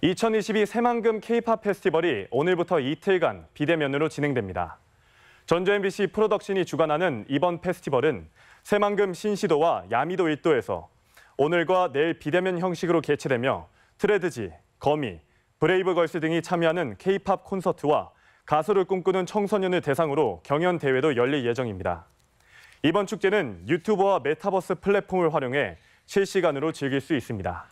2022 새만금 K-팝 페스티벌이 오늘부터 이틀간 비대면으로 진행됩니다. 전주 MBC 프로덕션이 주관하는 이번 페스티벌은 새만금 신시도와 야미도 일도에서 오늘과 내일 비대면 형식으로 개최되며 트레드지, 거미, 브레이브걸스 등이 참여하는 K-팝 콘서트와 가수를 꿈꾸는 청소년을 대상으로 경연 대회도 열릴 예정입니다. 이번 축제는 유튜버와 메타버스 플랫폼을 활용해 실시간으로 즐길 수 있습니다.